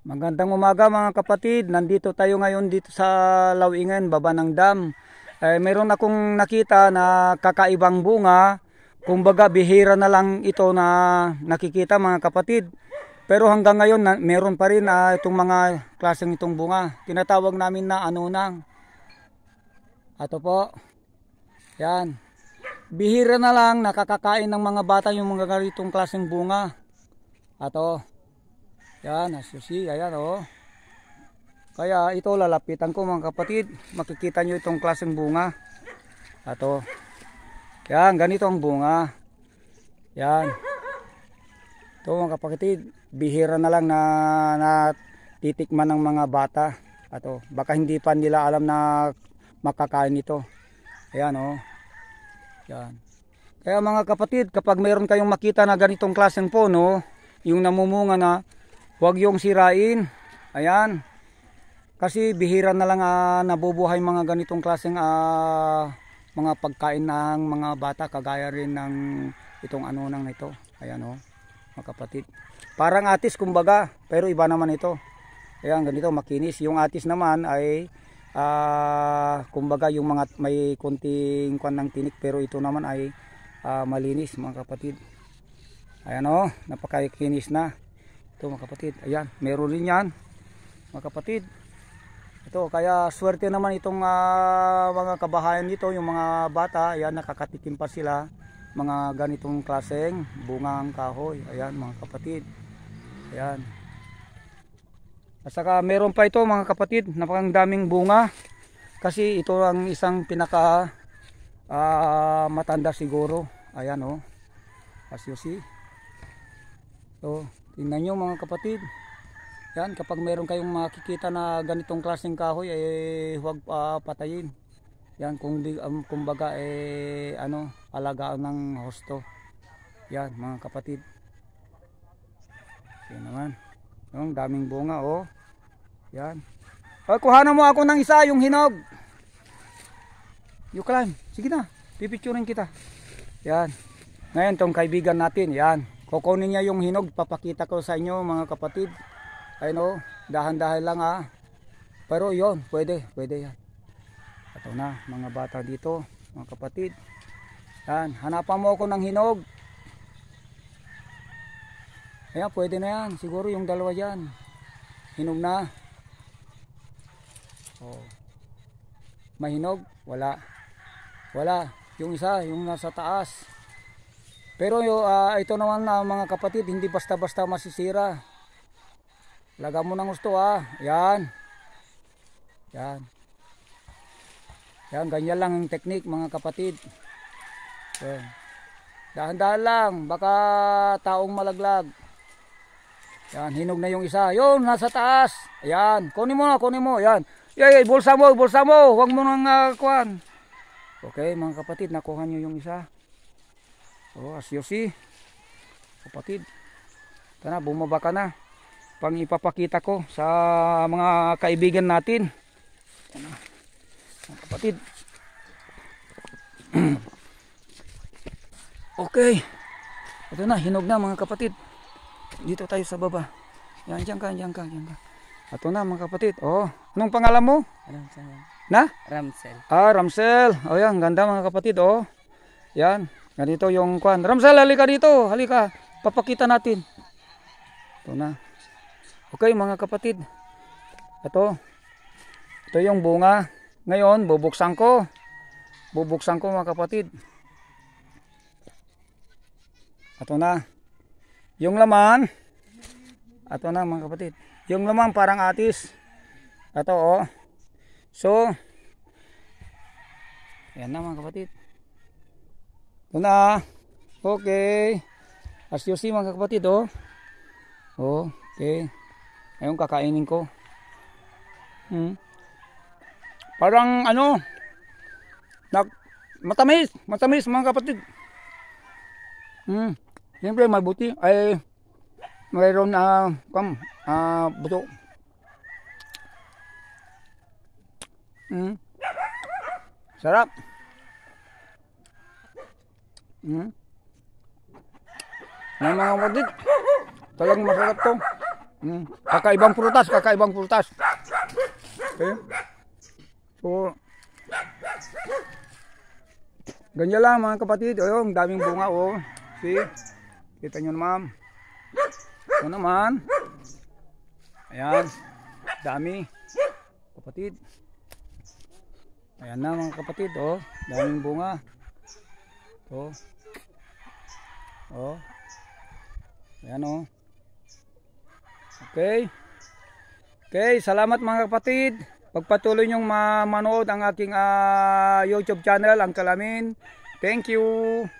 Magandang umaga mga kapatid. Nandito tayo ngayon dito sa Lawingan, baba ng dam. Eh, meron akong nakita na kakaibang bunga. Kumbaga bihira na lang ito na nakikita mga kapatid. Pero hanggang ngayon na, meron pa rin uh, itong mga klaseng itong bunga. Tinatawag namin na ano nang. Ato po. Yan. Bihira na lang nakakakain ng mga bata yung mga ganitong klaseng bunga. Ato. Yan, as you see, ayan oh. Kaya ito lalapitan ko mga kapatid. Makikita nyo itong klaseng bunga. Ato. Yan, ganito ang bunga. Yan. Ito mga kapatid, bihira na lang na, na titikman ng mga bata. Ato, baka hindi pa nila alam na makakain ito. Ayan oh. Yan. Kaya mga kapatid, kapag mayroon kayong makita na ganitong klaseng puno, yung namumunga na Huwag yung sirain. Ayan. Kasi bihira na lang uh, nabubuhay mga ganitong klaseng uh, mga pagkain ng mga bata kagaya rin ng itong ano nang ito. Ayan oh, mga kapatid. Parang atis kumbaga, pero iba naman ito. Ayan, ganito makinis. Yung atis naman ay uh, kumbaga yung mga may konting kwan ng tinik pero ito naman ay uh, malinis mga kapatid. Ayan oh, napakakinis na ito mga kapatid ayan meron rin yan mga kapatid ito kaya swerte naman itong uh, mga kabahayan nito yung mga bata ayan nakakatikim pa sila mga ganitong klaseng bungang kahoy ayan mga kapatid ayan at saka meron pa ito mga kapatid napakang daming bunga kasi ito ang isang pinaka uh, matanda siguro ayan o oh. as you see so Tingnan nyo mga kapatid. Yan, kapag meron kayong makikita na ganitong klaseng kahoy, eh, huwag uh, patayin. Yan, kung di, um, kumbaga, eh, ano, alagaan ng hosto. Yan, mga kapatid. Yan naman. Yung daming bunga, oh. Yan. Ay, kuhanan mo ako ng isa, yung hinog. You climb. Sige na, pipicturin kita. Yan. Ngayon, tong kaibigan natin, yan kukunin niya yung hinog papakita ko sa inyo mga kapatid ay no oh, dahan-dahan lang ah pero yon pwede pwede yan ito na mga bata dito mga kapatid yan hanapan mo ako ng hinog ayan pwede na yan siguro yung dalawa yan hinog na oh. mahinog wala wala yung isa yung nasa taas pero uh, ito naman uh, mga kapatid, hindi basta-basta masisira. Laga mo ng gusto ah. Yan. Yan. Yan, ganyan lang ang teknik mga kapatid. Yan. Dahan-dahan lang, baka taong malaglag. Yan, hinog na yung isa. Yun, nasa taas. Yan, kunin mo na, kunin mo. Yan. Yay, bulsa mo, bulsa mo. Huwag mo nang uh, kuhan. Okay, mga kapatid, nakuha nyo yung isa. So oh, as you see, kapatid, tana bumaba ka na. Pang ipapakita ko sa mga kaibigan natin. Tana, ah, kapatid. okay. Ito na, hinog na mga kapatid. Dito tayo sa baba. Yan, dyan ka, dyan ka, dyan ka. Ito na mga kapatid. Oh, anong pangalan mo? Ramsel. Na? Ramsel. Ah, Ramsel. Oh, yan, ganda mga kapatid. Oh, yan. Ganito yung kwan. Ramsel, halika dito. Halika. Papakita natin. Ito na. Okay mga kapatid. Ito. Ito yung bunga. Ngayon, bubuksan ko. Bubuksan ko mga kapatid. Ito na. Yung laman. Ito na mga kapatid. Yung laman parang atis. Ito oh. So, yan na mga kapatid. Ito na. Okay. As you see mga kapatid oh. Oh, okay. Ayun kakainin ko. Hmm. Parang ano? Nag matamis, matamis mga kapatid. Hmm. Siyempre mabuti ay mayroon na uh, kam uh, buto. Hmm. Sarap. Hmm? Yan mga kapatid. Talagang masarap to. Hmm. Kakaibang prutas, kakaibang prutas. Okay? So, ganyan lang mga kapatid. O, oh, ang daming bunga. O, oh. see? Kita nyo naman. Ito naman. Ayan. Dami. Kapatid. Ayan na mga kapatid. O, oh. daming bunga. To. Oh. oh. Ayan oh. Okay. Okay, salamat mga kapatid. Pagpatuloy niyong manood ang aking uh, YouTube channel, ang Kalamin. Thank you.